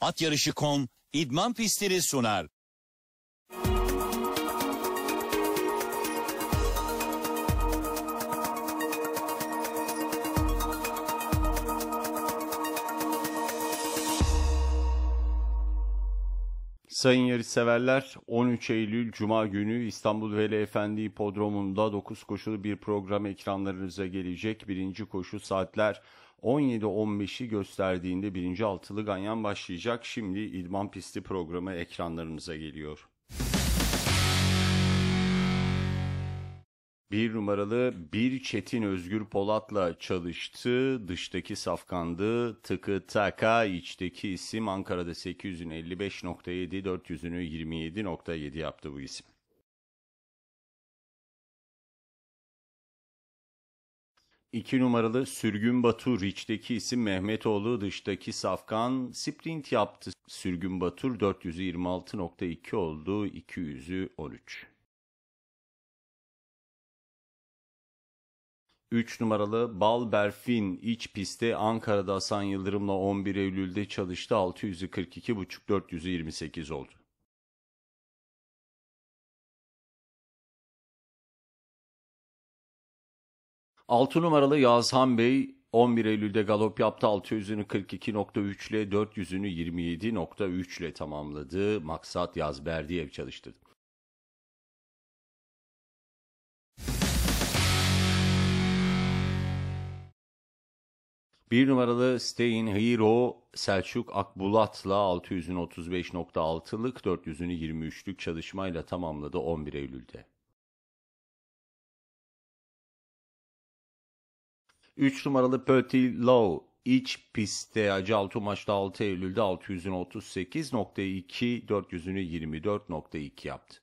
At Yarışı.com idman pistleri sunar. Sayın yarışseverler 13 Eylül Cuma günü İstanbul Veli Efendi Hipodromu'nda 9 koşulu bir program ekranlarınıza gelecek. Birinci koşu saatler 17-15'i gösterdiğinde birinci altılı ganyan başlayacak. Şimdi idman Pisti programı ekranlarımıza geliyor. Bir numaralı bir Çetin Özgür Polat'la çalıştı. Dıştaki safkandı. Tıkı taka içteki isim Ankara'da 855.7 400'ünü 27.7 yaptı bu isim. 2 numaralı Sürgün Batur içteki isim Mehmetoğlu dıştaki Safkan sprint yaptı. Sürgün Batur 426.2 oldu 200'ü 13. 3 numaralı Bal Berfin iç pistte Ankara'da Hasan Yıldırım'la 11 Eylül'de çalıştı 642.5 428 oldu. 6 numaralı Yazhan Bey 11 Eylül'de galop yaptı. 600'ünü 42.3 ile 400'ünü 27.3 ile tamamladı. Maksat yaz Yazberdiyev çalıştırdı. Bir numaralı Stein Hero Selçuk Akbulat'la 635.6'lık 400'ünü 23'lük çalışmayla tamamladı 11 Eylül'de. 3 numaralı Petit Low iç pistte Acaltu maçta 6 Eylül'de 600'ünü 38.2, 400'ünü 24.2 yaptı.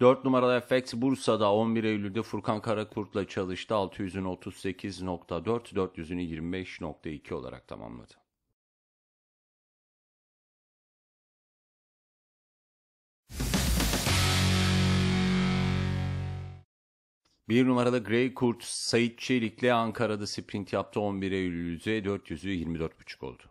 Dört numaralı FX Bursa'da 11 Eylül'de Furkan Karakurt'la çalıştı. 600'ünü 38.4, 400'ünü 25.2 olarak tamamladı. Bir numaralı Grey Kurt Sait Çelik'le Ankara'da sprint yaptı 11 Eylül'de 400'ü 24.5 oldu.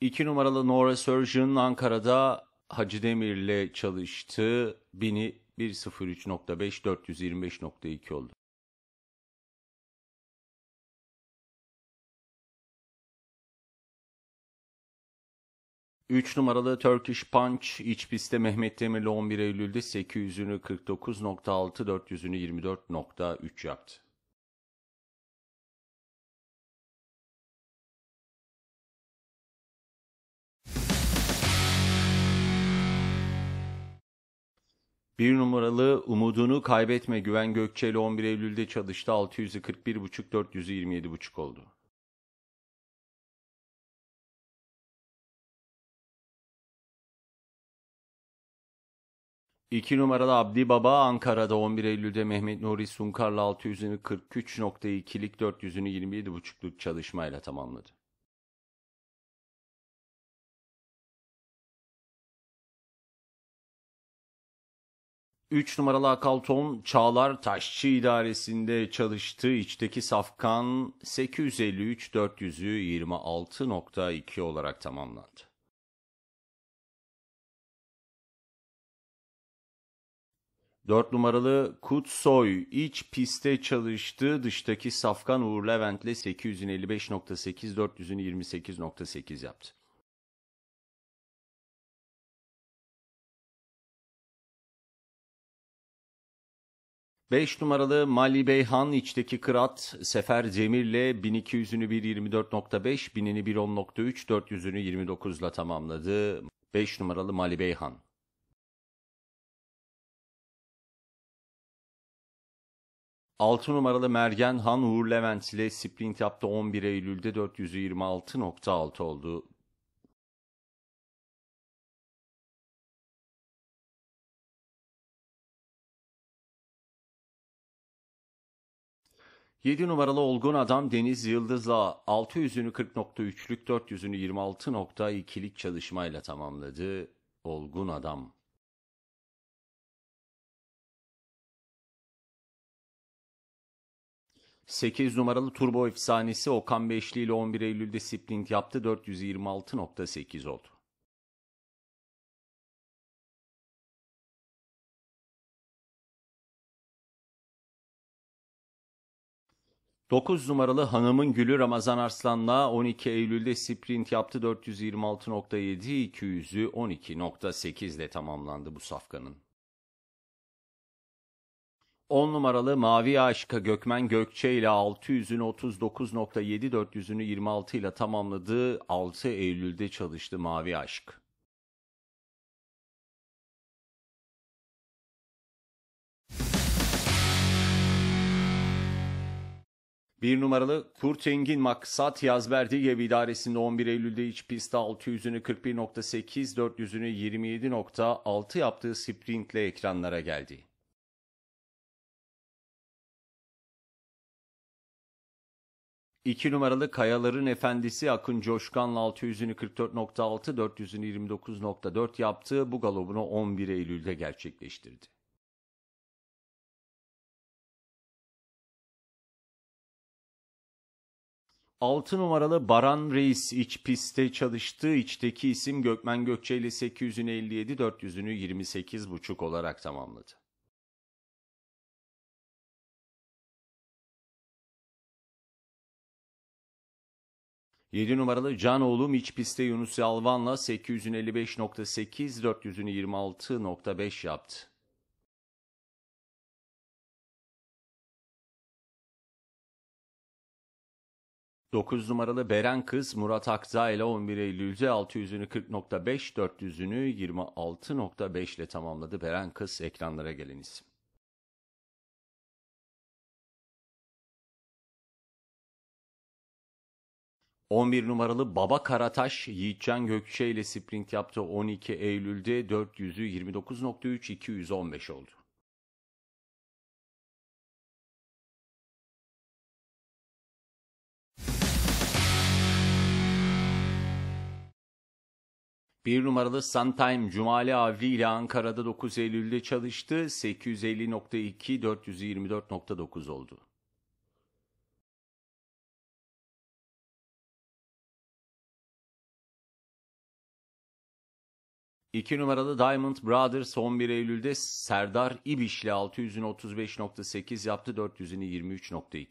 İki numaralı Nora Surgeon Ankara'da Hacı Demir'le çalıştı. Bini 1.03.5 425.2 oldu. 3 numaralı Turkish Punch iç pistte Mehmet Demirli 11 Eylül'de 800'ünü 49.6 400'ünü 24.3 yaptı. Bir numaralı umudunu kaybetme Güven Gökçeli 11 Eylül'de çalıştı 600'ü 41.5 oldu. İki numaralı Abdi Baba Ankara'da 11 Eylül'de Mehmet Nuri Sunkar'la 600'ünü 43.2'lik 400'ünü 27.5'lük çalışmayla tamamladı. Üç numaralı Akalton Çağlar Taşçı İdaresi'nde çalıştığı içteki safkan 853-400'ü 26.2 olarak tamamlandı. 4 numaralı Kutsoy iç piste çalıştı. Dıştaki Safkan Uğur Levent'le 855.8 428.8 yaptı. Beş numaralı Mali Beyhan içteki Kırat, Sefer Demir'le 1200'ünü 1.24.5, 1000'ini 1.10.3, 400'ünü 29'la tamamladı. Beş numaralı Mali Beyhan. 6 numaralı Mergen Han Uğur Levent ile sprint yaptı 11 Eylül'de 426.6 oldu. Yedi numaralı olgun adam Deniz Yıldız'la 600'ünü 40.3'lük 400'ünü 26.2'lik çalışmayla tamamladı. Olgun adam. 8 numaralı turbo efsanesi Okan Beşli ile 11 Eylül'de sprint yaptı 426.8 oldu. Dokuz numaralı hanımın gülü Ramazan Arslan'la 12 Eylül'de sprint yaptı 426.7, 200'ü 12.8 ile tamamlandı bu safkanın. 10 numaralı Mavi Aşka Gökmen Gökçe ile 600'ün 39.7 400'ünü 26 ile tamamladığı 6 Eylül'de çalıştı Mavi Aşk. Bir numaralı Kurt Engin Maksat Yazberdiyev idaresinde 11 Eylül'de iç pistte 600'ünü 41.8, 400'ünü 27.6 yaptığı sprintle ekranlara geldi. 2 numaralı Kayaların Efendisi Akın Coşkan'la 644.6 429.4 yaptığı bu galobunu 11 Eylül'de gerçekleştirdi. Altı numaralı Baran Reis iç pistte çalıştığı içteki isim Gökmen Gökçe ile 800'ünü 400'ünü 28,5 olarak tamamladı. 7 numaralı Canoğlu iç pistte Yunus Yalvan'la 855.8 426.5 yaptı. Dokuz numaralı Beren Kız Murat Akza ile 11 Eylül'de 600'ünü 40.5, 400'ünü 26.5 ile tamamladı. Beren Kız ekranlara gelen isim. 11 numaralı Baba Karataş Yiğitcan Gökçe ile sprint yaptı 12 Eylül'de 400'ü 29.3 215 oldu. Bir numaralı Suntime Cumali Avni ile Ankara'da 9 Eylül'de çalıştı. 850.2 424.9 oldu. İki numaralı Diamond Brothers 11 Eylül'de Serdar İbiş'le 635.8 yaptı, 400'ünü 23.2.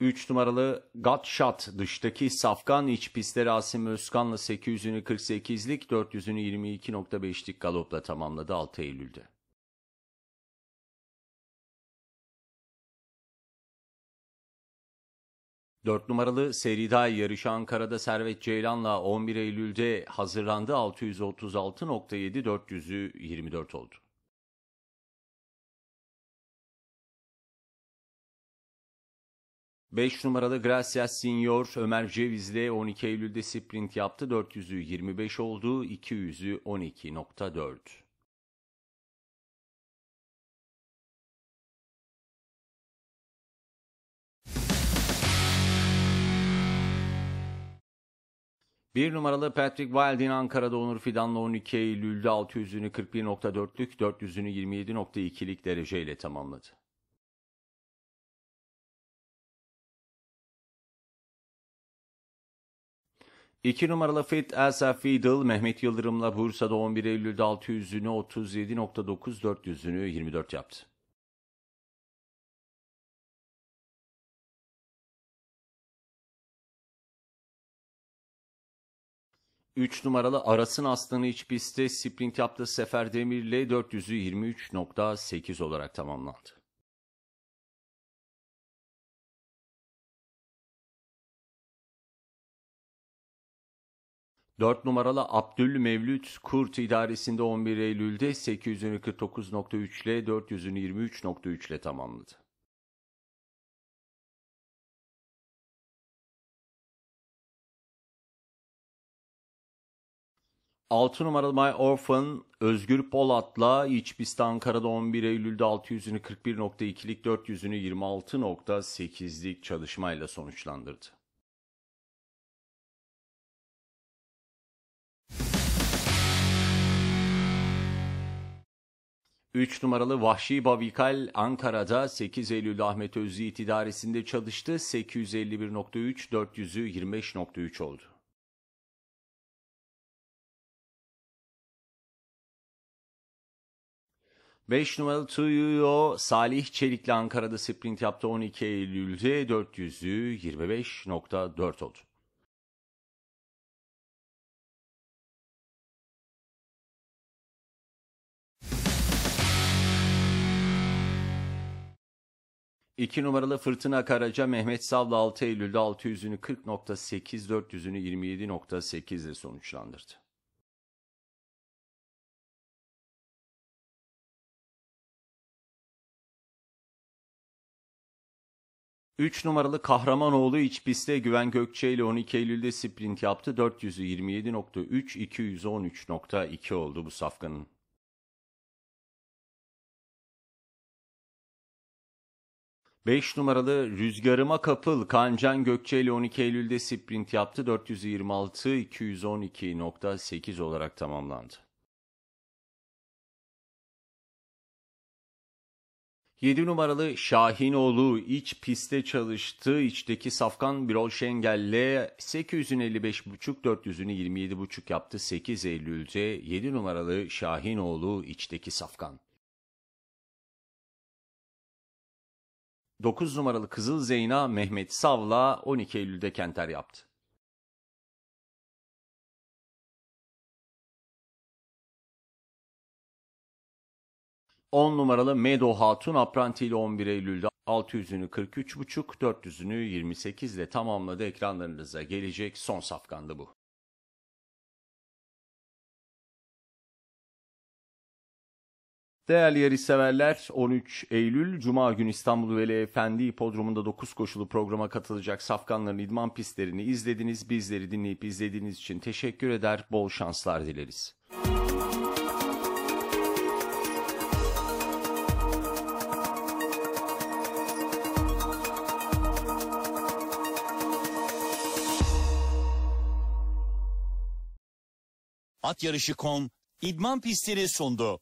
Üç numaralı Gotshot dıştaki Safkan iç pistte Rasim Özkan'la 800'ünü 48'lik 400'ünü 22.5'lik galopla tamamladı 6 Eylül'de. 4 numaralı serida yarışı Ankara'da Servet Ceylan'la 11 Eylül'de hazırlandı 636.7 400'ü 24 oldu. Beş numaralı Gracias Senior Ömer Ceviz'le 12 Eylül'de sprint yaptı. 400'ü 25 oldu. 200'ü 12.4. Bir numaralı Patrick Wildin Ankara'da Onur Fidan'la 12 Eylül'de 600'ünü 41.4'lük, 400'ünü 27.2'lik dereceyle tamamladı. İki numaralı Fit Elsa Fiedel, Mehmet Yıldırım'la Bursa'da 11 Eylül'de 600'ünü 37.9, 400'ünü 24 yaptı. 3 numaralı Aras'ın aslanı iç pistte sprint yaptığı Sefer Demir'le 400'ü 23.8 olarak tamamlandı. Dört numaralı Abdül Mevlüt Kurt idaresinde 11 Eylül'de 849.3 ile 423.3 ile tamamladı. 6 numaralı My Orphan Özgür Polat'la İç Pista Ankara'da 11 Eylül'de 600'ünü 41.2'lik 400'ünü 26.8'lik çalışmayla sonuçlandırdı. Üç numaralı Vahşi Bavikal Ankara'da 8 Eylül Ahmet Özyiğit idaresinde çalıştı. 851.3, 400'ü 25.3 oldu. 5 numaralı Tuyo Salih Çelikli Ankara'da sprint yaptı 12 Eylül'de 400'ü 25.4 oldu. İki numaralı Fırtına Karaca Mehmet Savla 6 Eylül'de 600'ünü 40.8, 400'ünü 27.8 ile sonuçlandırdı. 3 numaralı Kahramanoğlu iç pistte Güven Gökçe ile 12 Eylül'de sprint yaptı. 427.3 213.2 oldu bu safkanın. Beş numaralı Rüzgarıma Kapıl Kancan Gökçe ile 12 Eylül'de sprint yaptı. 426 212.8 olarak tamamlandı. 7 numaralı Şahinoğlu iç piste çalıştı. İçteki Safkan Birol Şengel'le 855.5 400'ünü 27.5 yaptı. 8 Eylül'de 7 numaralı Şahinoğlu içteki Safkan. 9 numaralı Kızıl Zeyna Mehmet Sav'la 12 Eylül'de Kenter yaptı. 10 numaralı Medo Hatun Apranti ile 11 Eylül'de 600'ünü 43,5, 400'ünü 28 ile tamamladı. Ekranlarınıza gelecek son safkandı bu. Değerli yarışseverler 13 Eylül Cuma günü İstanbul Veli Efendi Hipodromu'nda 9 koşulu programa katılacak safkanların idman pistlerini izlediniz. Bizleri dinleyip izlediğiniz için teşekkür eder, bol şanslar dileriz. At Yarışı.com idman pistleri sundu.